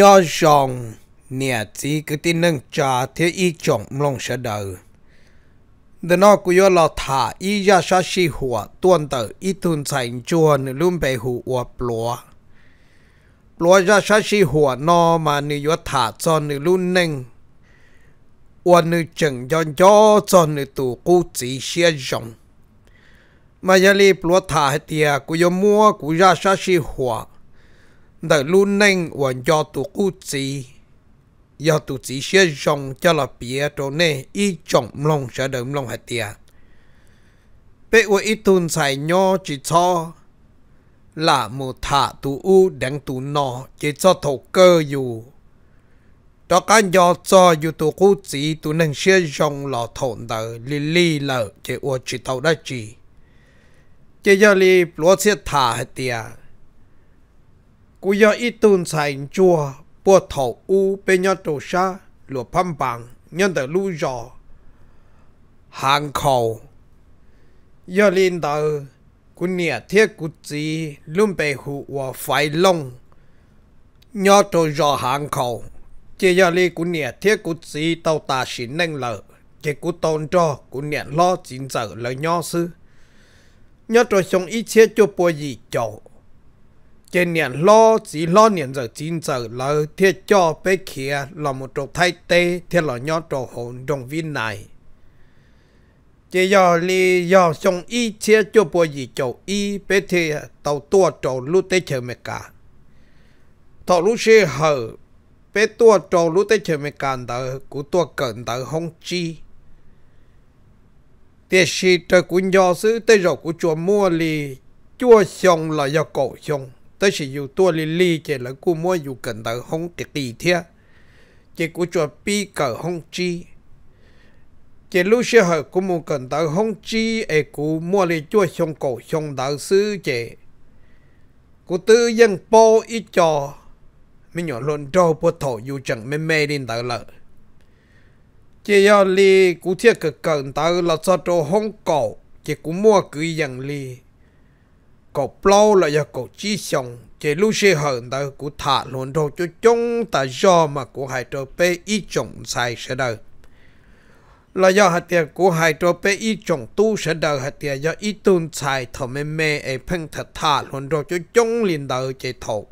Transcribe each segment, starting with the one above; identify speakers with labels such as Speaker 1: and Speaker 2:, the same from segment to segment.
Speaker 1: ยอจงเนี่ยจีกตินึงจาเทีอีจงมลงเสดอเดนอกุยลอถาอียาชาชีหัวต้วนเตออีทุนใส่จวนลุ่มไปหูวัวปลัวปลัวยาชาชีหัวนอมานิยถาจอนลุ่นหนึ่งวันนึจงยอนยอจอนตูกูจีเชียจงมายาลีปลัวถาเตียกุยมัวกุยาชาชีหัวแต่ลุ่นนึงวันยอตุกูจียอตุจีเชื่อจงจะละเปียตัวเน่อีจงลงเสดิมลงหัดเตียเป้อวอีตุนใส่ย่อจีชอละมูถาตูอูดังตูนอจีชอถูกเกออยู่ตอกันยอจออยู่ตัวกูจีตัวนึงเชื่อจงหล่อถนเดอลิลี่เลอจีอวจีเตาได้จีเจียลีปลัวเสียถาหัดเตียกูยออีตุนใส่จัวปวดถอูเป็นยอดตัวชาหลัวพัมปังยันแต่ลู่จอหางเขายอลินเตอร์กูเนี่ยเทียกูจีลุ่มไปหูว่าไฟลงยอดตัวจอหางเขาเจียอลีกูเนี่ยเทียกูจีเตาตาฉินนั่งเลยเจกูตอนจอกูเนี่ยล้อจินเจอเลยยอซื้อยอดตัวชงอีเชียจูปัวยีจอ trên niệm lo chỉ lo niệm giờ chín giờ là thiết cho bé kia là một trò thay tê thiết là nhỏ trò hồn trong viên này chỉ do lý do trong y chia cho bộ gì cho y bé thì tàu tua trò lúc tê chờ mẹ cả tàu lúc xe hở bé tua trò lúc tê chờ mẹ cả đỡ của tua cận đỡ không chi tiếc sĩ trời cũng do sự tê rồi của chùa mua lì chùa xong là do cổ xong tới chỉ dù tua li chỉ là cô mua dù cần tới không cái gì chỉ cô cho bi cỡ không chi chỉ lúc xưa họ cô mua cần tới không chi ấy cô mua li cho xong cổ xong đạo sư chỉ cô tư dân po ít cho mình nhỏ luôn trâu po thổ chẳng mê mê đến tới lợi chỉ do li cô thiết cực cần tới là cho trâu không cổ chỉ cô mua cứ dần li có plau là giờ có chi xong chế lu xe hận đó của thả luôn đồ cho chúng ta do mà của hai trò pe ý chồng sai sẽ đời là do hạt tiền của hai trò pe ý chồng tu sẽ đời hạt tiền do ý tuân sai thọ mê mê ấy phân thật thả luôn đồ cho chúng liền đời chế thổ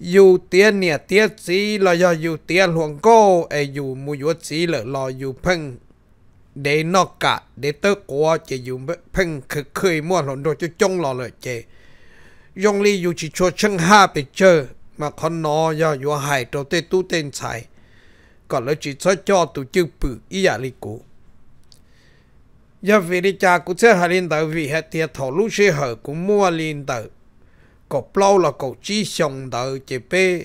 Speaker 1: dù tiền nè tiền gì là do dù tiền luôn cô ấy dù mua yuất gì là lo dù phân để nó cả để tớ quá chỉ dùng phăng khơi khơi mua lộn đồ cho chung lọ lợi chế dùng lý dù chỉ cho chân ha bị chơ mà con nó do dù hại cho tê tu tên chạy, còn lợi chỉ cho cho tụ chư bự ý à lý cũ giờ vì đi cha cũng sẽ hai liên tử vì hết thiệt thổ lúc sẽ hở cũng mua liên tử có lâu là cậu chỉ xong tử chế bê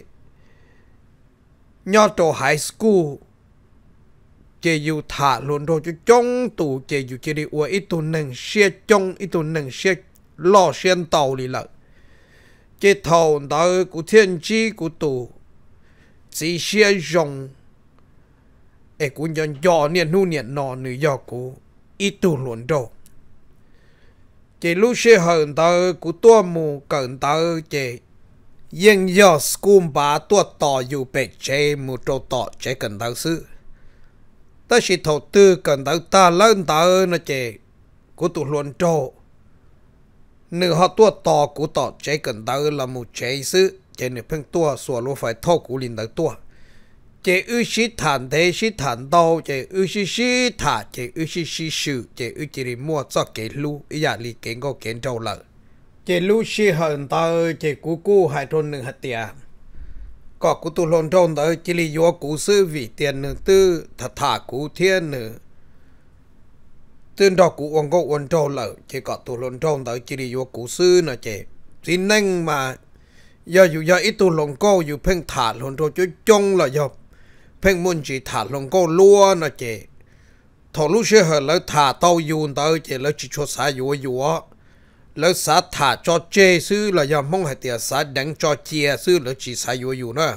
Speaker 1: nhỏ trò high school chế yêu thả luôn rồi chứ chống tụ chế yêu chế đi ua ít tụ nâng xe chống ít tụ nâng xe lo xuyên tàu đi lợi chế thầu đó của thiên chi của tụ chỉ xe dùng ấy cũng nhận dò niên nu niên nọ nữ dò của ít tụ luôn rồi chế lúc xe hờn đó của tua mù cẩn đó chế nhưng giờ school bà tua tỏ dù bệ chế mù trâu tỏ chế cần thảo sư ta chỉ thầu tư cần tao ta lớn ta ơi nó chè của tụ luận trâu nữ họ tua to của tọ chế cần tao là một chế sự chế nữ phân tua sủa luôn phải thâu của linh tao tua chế ư sĩ thản thế sĩ thản đâu chế ư sĩ sĩ thả chế ư sĩ sĩ sự chế ư chỉ mua cho kẻ lu ý giả lý kiến có kiến trâu lợ chế lu sĩ hận tao chế cú cú hai trôn nữ hạt tiền có cụ tu lôn trôn tới chỉ lý do cụ sư vị tiền nữ tư thật thả cụ thiên nữ tương đó cụ ông có ông trôn lợ chỉ có tu lôn trôn tới chỉ lý do cụ sư nữa chị chỉ nên mà giờ dù giờ ít tu lôn cô dù phênh thả lôn trôn chứ chung là giờ phênh muốn chỉ thả lôn cô lúa nữa chị thọ lúc xưa hở lỡ thả tàu yun tới chị lỡ chỉ cho xã yúa yúa แล้วสาถาจอเจซื้อเรายอมมองให้เตียสาดังจอเจียซื้อเราจีสายอยู่อยู่นะ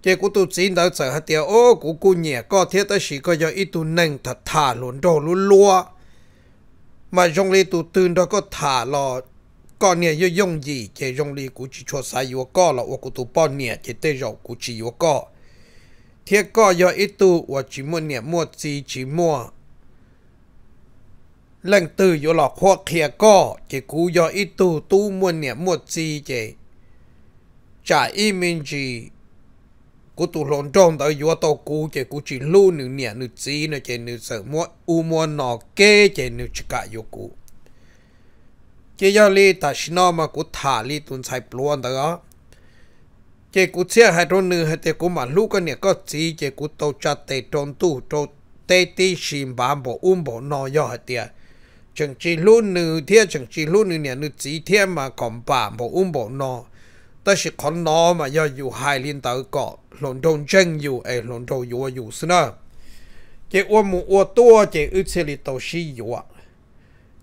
Speaker 1: เจกูตุจีนเราเสหเตียโอ้กูกูเนี่ยก็เทียตสีก็ยออีตุนั่งถัดถาหลุนโดลุลัวมาจงลีตุตื่นเราก็ถาลอก็เนี่ยยยงยีเจยงลีกูจีชัวสายอยู่ก็เรากูตุป้อนเนี่ยเจเตยอกูจีอยู่ก็ เทียก็ยออีตุว่าจีมัวเนี่ยมัวจีจีมัว lần từ yo lọ khoa khía co chỉ cú yo ít tu tu muôn nè một gì chỉ trả ý mình chỉ tu lon trong tới yo tàu cú chỉ cú chỉ lu nửa nè nửa gì nửa chỉ nửa sợ mua u nọ kê chỉ nửa chỉ cả yo cú chỉ ta nó mà cú thả li tuần sai pluon đó chỉ cú xe hai trôn nửa hai chỉ cú mà lu cái nè có gì chỉ cú tàu chặt tê trôn tu trôn tê tê xìm bám bộ um bộ nọ yo hai tiệt จังจีลุ่นนึงเทียจังจีลุ่นนึงเนี่ยนึกจีเทียมาของป่าบอกอุ้มบอกนอแต่สิคนนอมาย่ออยู่ไฮลินเตอร์ก็หลงทงเจงอยู่ไอหลงทงอยู่อยู่สินะเจ้าอ้วนมูอ้วนตัวเจ้าอึเชลิโตชิอยู่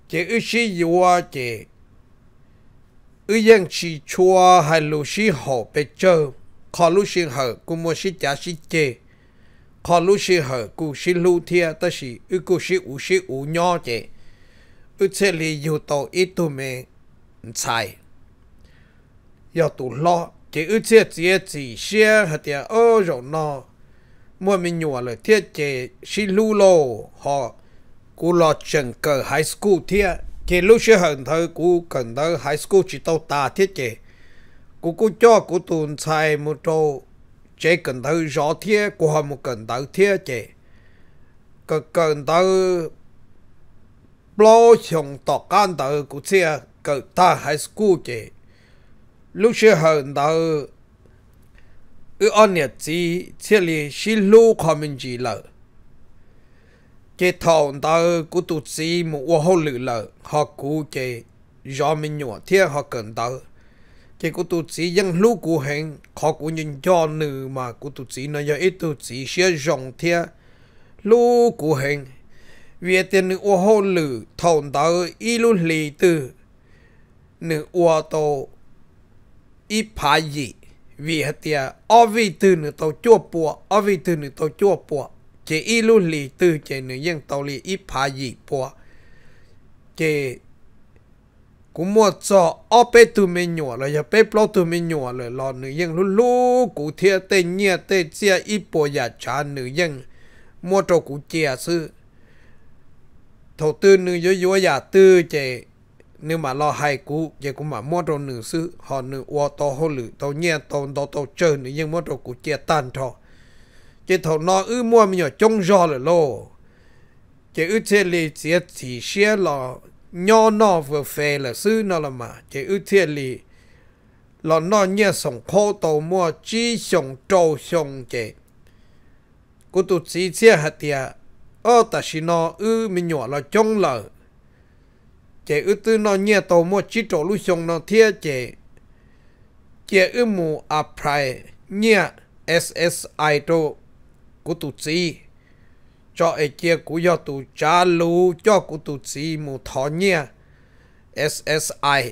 Speaker 1: เจ้าอึชิอยู่เจ้าอึยังชีชัวหายลูชิหอไปเจอขอลุชิหอกูมัวชิจ้าชิเจขอลุชิหอกูชิลุเทียแต่สิอึกูชิอุชิอุยอเจ้า u chế li yu tổ ít tu mê chạy yêu tu lo chỉ u chế chỉ chỉ xe hạt tiền ô rồi nó mua mình nhua lời thiết chế xí lu lô họ cú lo chân cờ high school thiết chế lúc xe hận thơ cú cần thơ high school chỉ tao ta thiết chế cú cú cho cú tuần chạy một trâu chế cần thơ rõ thiết cú họ một cần thơ thiết chế cần cần thơ blo chồng tọ can tờ cụ chia cờ ta hay school kì lúc xưa hơn tờ ư ăn nhật gì chia li xí lô comment gì lợ kì thầu tờ cụ tụ gì một ô hô lử lợ họ cụ kì do mình nhỏ thiên họ cần tờ kì cụ tụ gì dân lô cụ hẹn họ cụ nhìn cho nữ mà cụ tụ gì nó giờ ít tụ gì xia dòng thiên lô cụ hẹn vì tiền nữ ô hô lử thổn tờ y lu lì tử nữ ô tô y phá dị vì hạt tìa ô vi tử nữ tàu chua bùa ô vi tử nữ tàu chua bùa chế y lu lì tử chế nữ yên tàu lì y phá dị bùa chế cũng mua cho ô bê tu mê nhỏ rồi giờ bê bó tu mê nhỏ rồi lò nữ yên lu lu cụ thia tê nhia tê chia y bùa giả trả nữ yên mua cho cụ chia sư thổ tư nữ yếu yếu giả tư chế nếu mà lo hay cú chế cũng mà mua đồ nữ sư họ nữ ô tô hồ lử tô nhiên tô tô tô chơi nữ nhưng mua đồ cũ chế tàn thọ chế thổ nó ư mua mình nhỏ trông gió lửa lô chế ư chế lì chế chỉ xe lò nhỏ nó vừa phê là sư nó là mà chế ư chế lì lò nó nhẹ sống khô tô mua chi sống trâu sống chế cú tụ chỉ chế hạt tiệt ơ ta xin nó ư mình nhỏ là trông lờ chế ư tư nó nhẹ tàu mua chỉ trổ lưu xong nó thia chế chế ư mù à prai nhẹ SSI trô cú tụ chi cho ai chế cú do tụ trả lù, cho cú tụ chi mù thọ nhẹ SSI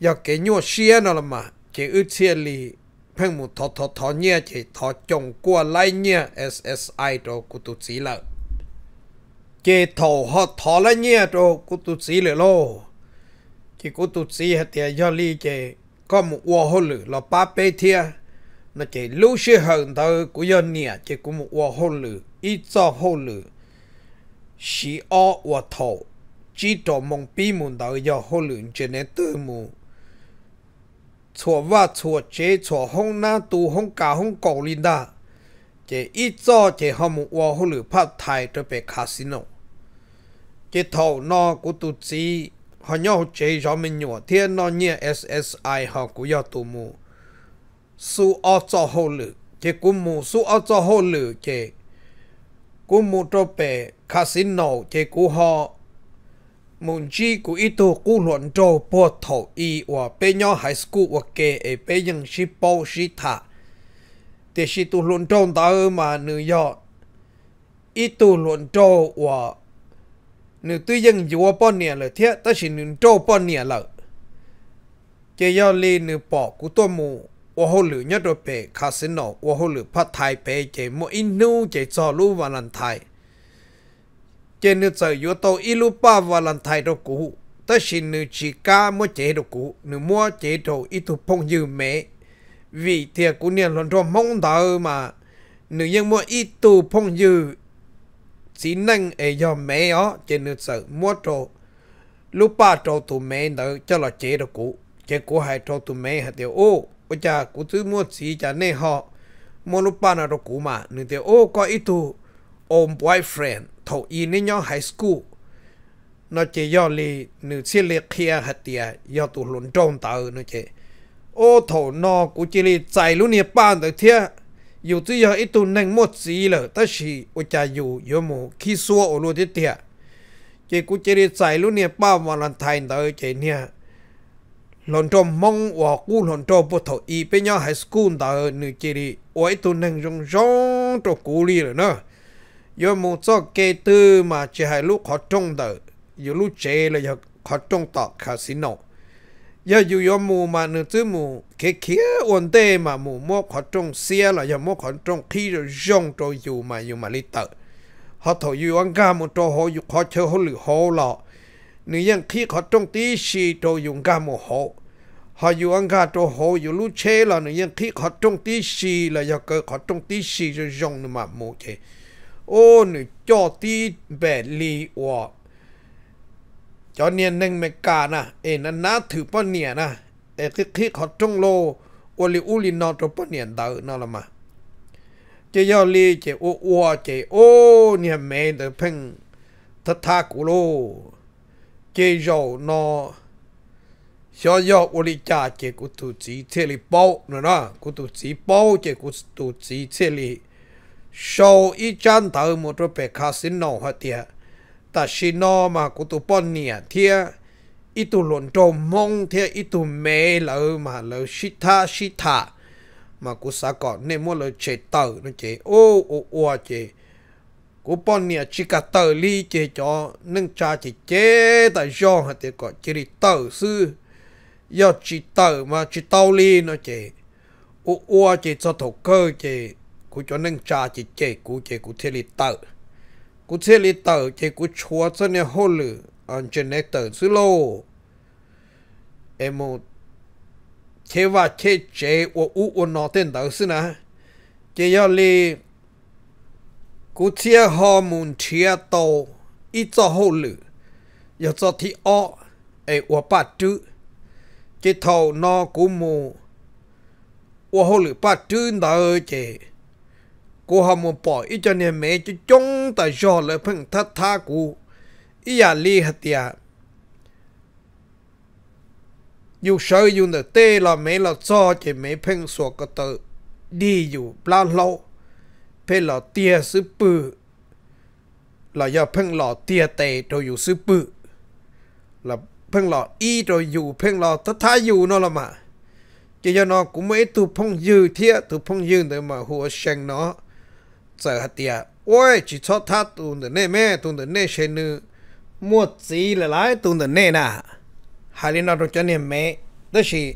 Speaker 1: do cái nhỏ xia nó là mà chế ư chia lì phim mu thọ thọ thọ nhẹ chỉ thọ chồng qua lại nhẹ SSI đó cụ tụ chỉ là chỉ thọ họ thọ lại nhẹ đó cụ tụ chỉ là lo chỉ cụ tụ chỉ hết tiền do li chỉ có một ô hồ lử là ba bê thia nó chỉ lưu sư hận thơ của do nhẹ chỉ có một ô hồ lử ít cho hồ lử chỉ ô ô thọ chỉ cho mong bi muốn đợi do hồ lử trên này tư mù chùa và chùa chế chùa hông na tu hông cả hông cổ linh đa chế ít cho chế họ mù ô hô lử trở về casino chế thầu nó của tu chi họ nhau chế cho mình nhỏ thiên nó nhẹ SSI họ của nhau tu mù su cho hô lử chế của mù su ô cho hô lử chế của mù trở về casino chế của họ mun chi ku itu ku luận trô po thổ y wa pe nho high school wa kê e pe yang shi po shi tha te shi tu luận trô ta e mà nữ yo itu luận trô wa nữ tư dân yu wa po nia le thia ta shi nữ trô po nia le che yo li nữ po ku to mù wa ho lử nhất rồi pe casino wa ho lử phát thai pe che mo inu che cho lu và lan thai chế nữ sợ yếu tố ilu ba và lần thay đồ cũ ta xin nữ chỉ ca mua chế đồ cũ nữ mua chế đồ ít thu phong dư mẹ vì thiệt cũng niên lần trong mong đợi mà nữ nhân mua ít thu phong dư chỉ năng ở e do mẹ ó chế nữ sợ mua đồ lúc ba đồ tụ mẹ nữ cho là chế đồ cũ chế cũ hai đồ tụ mẹ hạt tiểu ô ôi cha cũng thứ mua chỉ cha nên họ mua lúc ba nào đồ cũ mà nữ tiểu ô có ít thu ôm boyfriend ถกอีนี่ย้อนไฮสคูลนาเจยอลีนึ่เสียเลเคียหัดเตียยอตุหลุนจงตอานเจโอ้ถนอกูจะลีใจลุนี่ป้านเทียอยู่ที่ยออตุนังมดสีเลยตชีอุจอยู่ยมูขี้ซัวโอรูุทิเตียเจกูจะลีใจลุนี่ป้าวันไทยเตอเจเนียหลนจงมองว่ากูหลนจมปุถอีไปย้อนไฮสคูลเตอหนึ่เจิลีอุจตุนังจงจงตกูลีเลยเนาะ yo mu cho kê tư mà chỉ hai lúc họ trông đợi yo lúc chế là yo họ trông tọt casino yo yo yo mu mà nữ tư mu kê kia ổn tê mà mu mua họ trông xia là yo mua họ trông khi rồi rong cho yo mà yo mà lý tợ họ thổ yo ăn gà một trò họ yo họ chơi họ lử họ lọ nữ nhân khi họ trông tí xì cho yo gà một họ họ dù ăn gà cho họ dù lú chế là nữ nhân khi họ trông tí xì là do cơ họ trông tí xì rồi rong mà mua chế โอ้นี่จอตีแบดลีวอ จอเนียนหนึ่งเมกานะเอ็นันนาถือป้อนเนียนะ เอกคิคิขอจงโลอลิอุลินอตป้อนเนียนเดาวนั่นละมาเจยอลีเจโอวัวเจโอเนี่ยเมเดเพ่งทัทากุโลเจยอนอชอยออุลิจาเจกุตุจีเทลิปอนะนะกุตุจีปอเจกุตุจีเทลิ show i chan thở một trò sinh casino hả tiệt ta casino mà cũng tụ bọn nè thiệt ít tụ luận trò mong thiệt ít tụ mê lỡ mà lỡ shita shita mà cũng sa còn nên mua lỡ chế tàu nó chế ô ô ô chế cũng bọn nè chỉ cả tàu li chế cho nâng cha chỉ chế ta do hả tiệt còn chỉ đi tàu sư do chỉ tàu mà chỉ tàu li nó chế ô ô chế cho thổ cơ chế cú cho nâng cha chỉ chế cú chế cú thiết lý tờ cú thiết lý tờ chế cú chúa cho nên hô lử anh trên này tờ xứ lô em chế và chế chế ô u ô nó tên tờ xứ nè chế yếu lý cú chế hò mùn chế tổ ít cho hô lử yếu cho thì ọ ai ô bà trứ chế thầu nọ cú mù ô hô lử bà trứ tờ chế cô họ muốn bỏ ít cho nên mẹ cho chúng ta cho lời phăng thắt tha cũ ý à li hạt tiệt à. dù sợ dù nợ tê là mẹ là cho chỉ mẹ phăng sổ cơ tự đi dù la lâu phê là tia sư bự là do phăng là tia tệ rồi dù sư bự là phăng là y rồi dù phăng là thắt tha dù nó là mà chỉ cho nó cũng mấy tụ phong dư thiết tụ phong dư để mà hùa sen nó giờ hạt tiệt ôi chỉ cho ta tụn được nè mẹ tụn được nè xe nữ mua gì là lại tụn được nè nà hai lần nào cho nên mẹ đó chỉ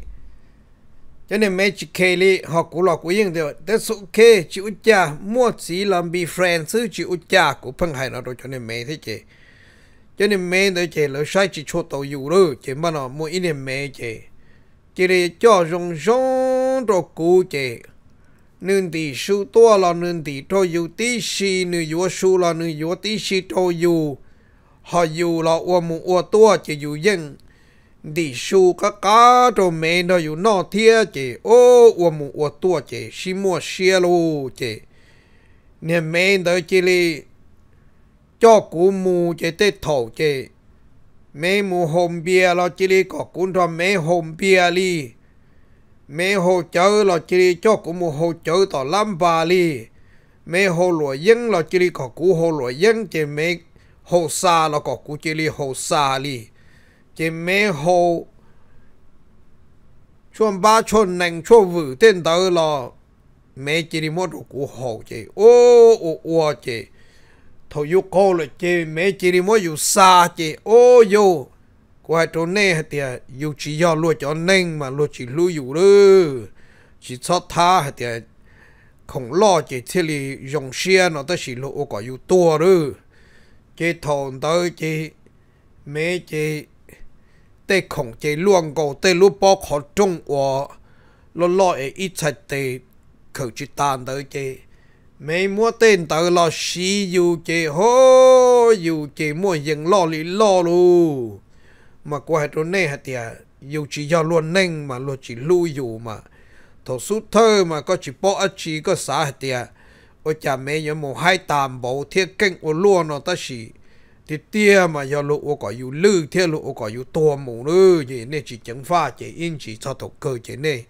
Speaker 1: cho nên mẹ chỉ kê li học cũng lọ cũng yên được thế số kê chị út cha mua gì làm bị friend chứ chị út cha cũng phân hay nó cho nên mẹ thế chứ cho nên mẹ đấy chứ, là sai chỉ cho tàu dù rồi chỉ mà nó mua ít nên mẹ chứ, chỉ để cho rong rong đồ cũ chứ nên tỷ su tua là nên tỷ cho dù tí xì nữ yếu su là nữ yếu tí xì cho dù họ dù là ua mù ua tua chỉ dù dân tỷ su cá cá cho mẹ nó dù nọ thia chỉ ô ua mù ua tua chỉ xì mua xia lu chỉ nè mẹ đó chỉ li cho cụ mù chỉ tết thổ chỉ mẹ mù hồn bia lo chỉ li có cún cho mẹ hồn bia li mẹ hồ chớ lo chỉ cho cụ một hồ chớ tỏ lắm bà li mẹ hồ lúa dân lo chỉ có cụ hồ lúa dân chỉ mẹ hồ xa lo có cụ chỉ li hồ xa li chỉ mẹ hồ chuẩn ba chuẩn nành chuẩn vử tên tớ lo mẹ chỉ đi mua đồ cú hồ chỉ ô ô ô chỉ thôi yêu cô là chỉ mẹ chỉ đi mua yêu xa chỉ ô yêu กูใหตรงเน่ฮะเตียยูจียอลู่จอนเน่งมาลู่จีลู่อยู่รึยจีซอท้าฮะเตียของล่อเจ็ดยที่ลียงเชียนอ่ะตั้งสิลู่ก็อยู่ตัวรึเจี๊ทองเตอร์เจี๊ยเมเจี๊ยเต้คงเจี๊ล้วงก็เต้ลู่ปอกหัวจงวัล้่ล่อไอ้อีใจเต้ขึ้จีตานเตอร์เจี๊ยม่มัวเต้นเตอร์ล้อสิอยู่เจี๊ยโฮอยู่เจี๊มัวยังล้อลีล้อรู้ mà qua hết nè hạt tiệt dù chỉ do luôn nênh mà luôn chỉ lưu dù mà thổ sút thơ mà có chỉ bỏ chỉ có xả hạt tiệt ô cha mẹ nhớ một hai tạm bộ thiết kinh ô luôn nó ta chỉ thì tia mà do lũ ô có dù lư thiết lũ ô có dù to mù lư vậy này chỉ chẳng pha chỉ in chỉ cho thổ cơ chỉ này,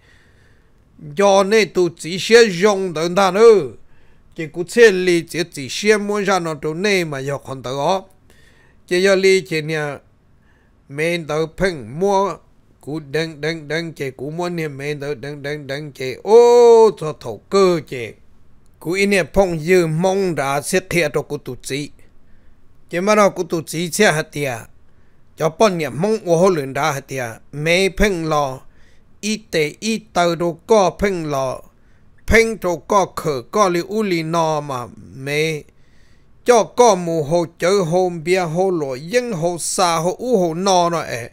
Speaker 1: do này tu chỉ xem dùng đơn ta nữa chỉ cũng xem lý chỉ chỉ xem muốn ra nó chỗ nè mà do còn tới đó chỉ do lý chỉ nè mình tờ phăng mua cú đăng đăng đăng chè cú mua nè mình tờ đăng đăng đăng chè ô cho thổ cơ chè cú in nè phong dư mong đã xét thiệt cho cú tụ chỉ chỉ mà nó cú tụ chỉ xe hạt tiệt cho bọn nè mong ô hồ luyện đã hạt tiệt mê phăng lò ít tệ ít tàu đồ co phăng lò phăng đồ co khở co li u li no mà mê cho có mù hồ chữ hồ bia hồ lo, yên hồ sa hồ u hồ nọ nọ ế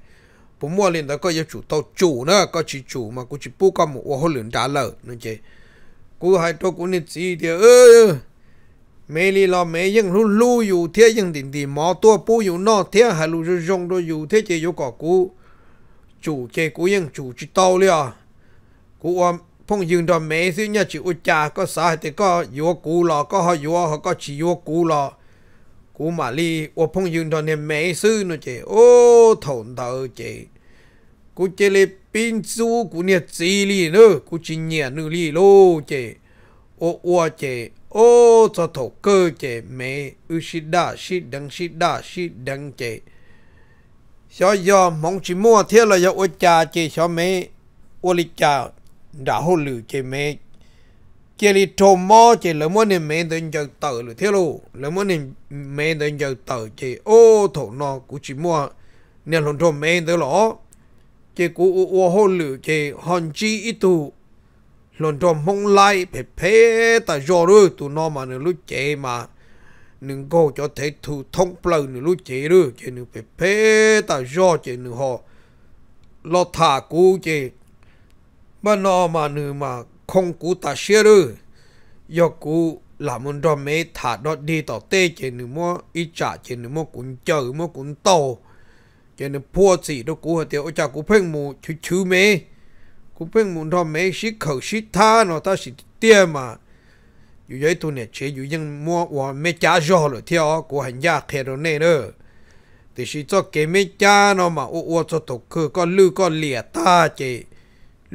Speaker 1: bố mua liền đó có yêu chủ tàu chủ nữa có chỉ chủ mà cũng chỉ bu có mù hồ liền đá lợ nữa chứ cú hai tôi cũng nên chỉ thì ơ mẹ li lo mẹ yên lu lu yêu thế yên đình đình mò tua bu yêu nọ thế hai lu rong đôi yêu thế chỉ yêu có cú chủ chế cú yên chủ chỉ tàu liền cú om phong dương đó mẹ xíu nhá chị út cha có xã thì có yếu cú lò có họ yếu họ có chỉ yếu cú lò cú mà li ô phong dương đó nè mẹ xíu nó chị ô thổn thở chị cú chơi li pin su cú nè gì li nữa cú chỉ nhẹ nữ li lô chị ô ô chị ô cho thổ cơ chị mẹ ư xí đa xí đăng xí đa xí đăng chị cho giờ mong chỉ mua thế là giờ út cha chị cho mẹ ô li cha đã hồ lử chế mẹ chế li trô mò chế lỡ mô nền mẹ đơn chân tờ lử thế lù lỡ mô nền mẹ đơn chân tờ chế ô thổ nọ cú chỉ mua nền lộn trô mẹ đơn lõ chế cú ô hồ lử chế hòn chi ít tù lộn trô mong lai phê phê ta dò rư tù nọ mà nửa lúc chế mà nâng cô cho thấy thu thông plâu nửa lúc chế rư chế nửa phê phê ta dò chế nửa họ lo thả cú chế bà nó mà nữ mà không cú ta xia rư do cú là muốn đó mấy thả đó đi tỏ tê chế nữ mô ít trả chế nữ mô cũng chờ mô cũng tàu chế nữ pua xì đó cú hả tiêu ôi chà cú phênh mù chứ chứ mê cú phênh mù đó mấy xí khẩu xí tha nó ta xí tia mà dù giấy tu nè chế dù dân mua và mê chá gió rồi theo của hành gia khẽ rồi nè đó thì xí cho kế mê chá nó mà ô ô cho tổ cơ có lưu có lìa ta chế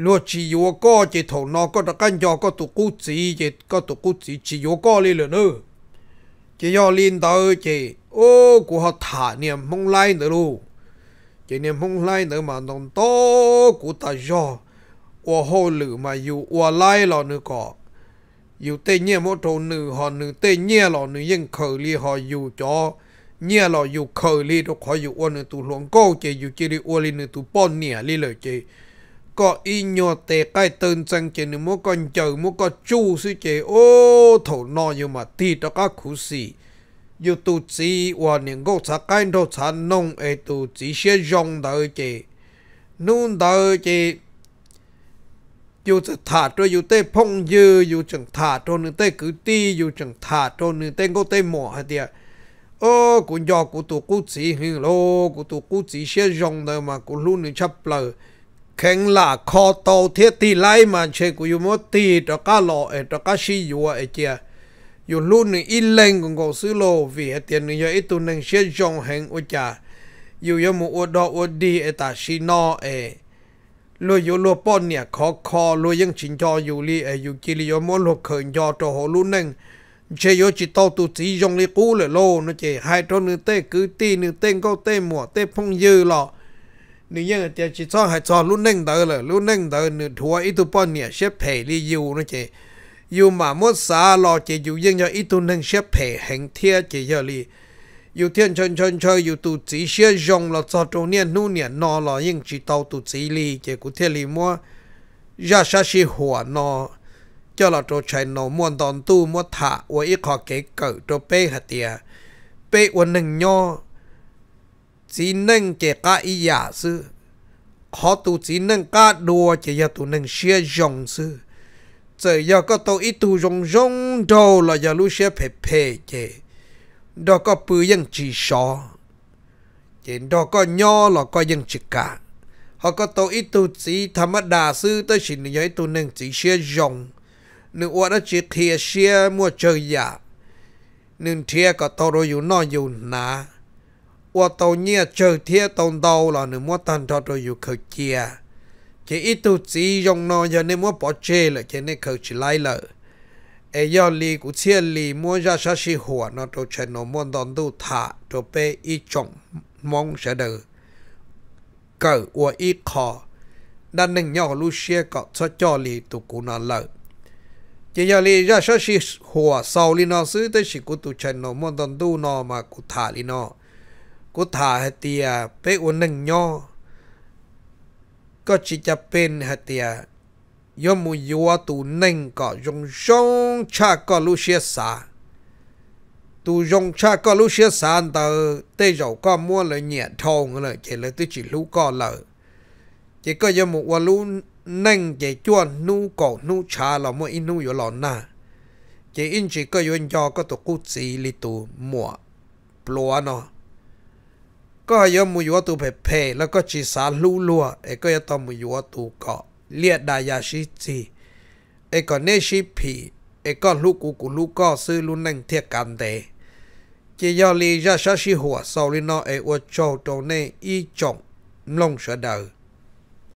Speaker 1: lúa chỉ yếu có chỉ thầu nó có đặc căn cho có tụ cú chỉ chỉ có tụ cú chỉ chỉ yếu có li lửa nữa chỉ do liên tới chỉ ô của họ thả niệm mong lai nữa luôn chỉ niệm mong lai nữa mà đồng to của ta do ô hô lử mà yêu ô lai là nữa có yêu tê nhẹ mỗi trâu nữ họ nữ tê nhẹ là nữ yên khởi li họ yêu cho nhẹ là yêu khởi li đâu khỏi yêu ô nữ tụ luồng câu chỉ yêu chỉ đi ô li nữ tụ bón nhẹ li lời chỉ có y nhỏ tệ cái tên chẳng chế nếu mô con chờ mô có chú sư chế ô thổ nọ nhưng mà thì đó các khu sĩ dù tu chỉ và những gốc xã cái đồ xã nông ấy tu chỉ xe dùng đời chế nôn đời chế dù sẽ thả cho dù tê phong dư dù chẳng thả cho nữ tê cứ ti dù chẳng thả cho nữ tê ngô tê mỏ hay tiệt ô cũng do của tụ cú chỉ hình lô của tụ cú chỉ xe dùng đời mà của luôn nữ chấp lời ข่งละคอโตเทียตีไล่มันเชกูอยู่มตีตะก้าหล่อเอตะก้าชีอยู่เอเจียอยู่ลุ่นนึงอินเล่งกงกซื้อโลวีเตียนนึงยอีตุนึงเชียจงแห่งอุจาอยู่ยมูอดออดีเอตาชีนอเอลุยอยู่ลัวป้อนเนี่ยขอคอลุยยังชินจออยู่ลีเออยู่กิริยมลุเขินจอตัวหัวลุ่นนึงเชยจิตโตตุจีจงลีกูเลยโลนะเจให้ตัวนึงเต้คือตีนึงเต้ก็เต้หมวเต้พงยือหล่อ nếu như tiêu chỉ cho hay cho lúc nâng tới là lúc nâng tới nửa thua ít tu bao xếp phe đi yêu nó mà mất xa lo chỉ yêu riêng cho ít tu xếp phe hành thiệt chỉ giờ yêu thiên chân chân chơi yêu tu chỉ xếp dòng là cho trung nu niên nọ là nhưng tàu tu chỉ li chỉ cụ thiên li mua ra sa si hùa nọ cho là trò chạy nọ đòn tu mua thả và khó kế cỡ trò bê hạt tiệt bê uốn nâng nhau จีนึงเกะกะอียาซือขอตูจีนึงกะดัวจะยาตูนึงเชียยงซือเจียาก็ตอีตูยงยงโดลอยาลูเชียเพเพเจดอกก็ปือยังจีชอเจนดอกก็ย่อลอก็ยังจิกะเขาก็ตอีตูจีธรรมดาซื้อตัวฉินยอยตูนึงจีเชียยงหนึ่งว่าจีเทียเชียมัวเจอยาหนึ่งเทียก็ตรวอยู่นออยู่นาว่าตัวเนี่ยเจอเทียตอนเดาล่ะหนึ่งมัวตันทอดอยู่เขาเจียเจอีตุจียงนอยเนี่ยมัวปอเจเลยเจเนี่ยเขาชิไลเลยเอยอลีกูเชียลีมัวยาชาชิหัวนอตัวเชนมวนตอนดูถาตัวเปอีจงมองเสดอเกิดอวอีคอด้านหนึ่งย่อลูเชียก็ชดจอลีตุกูนั่นเลยเจียลียาชาชิหัวเสาลีนอซื้อแต่ชิกุตุเชนมวนตอนดูนอมากูถาลีนอกูถ่าเตียเป้อุ่นหนึ่งย่อก็จะจะเป็นเตียยมูยัวตูหนึ่งก็ยงชงชาก็ลูเชียสาตูยงชาก็ลูเชียสานเตอเตยเราก็มั่วเลยเนี่ยทองเลยเจเลยตุจิลูก็เลยเจก็ยมูว่าลูนึ่งเจจวนนูก่อนูชาเรามั่วอินูอยู่หลอนหน้าเจอินจิก็ยนยอก็ตัวกู้สีลิตูหมัวปลัวเนาะก็ยอมมุยวัตุเปเพแล้วก็จีสาลู่ลัวเอก็ยต้องมุยวัตุเกาะเลียดดายาชิจีเอก็เนชิพีเอก็ลูกกูกูลูกก็ซื้อลุ่นนั่งเทียกันเตจียอลีจะชาชิหัวสอลินอเอวโจตรงเนอีจงลงเสดอ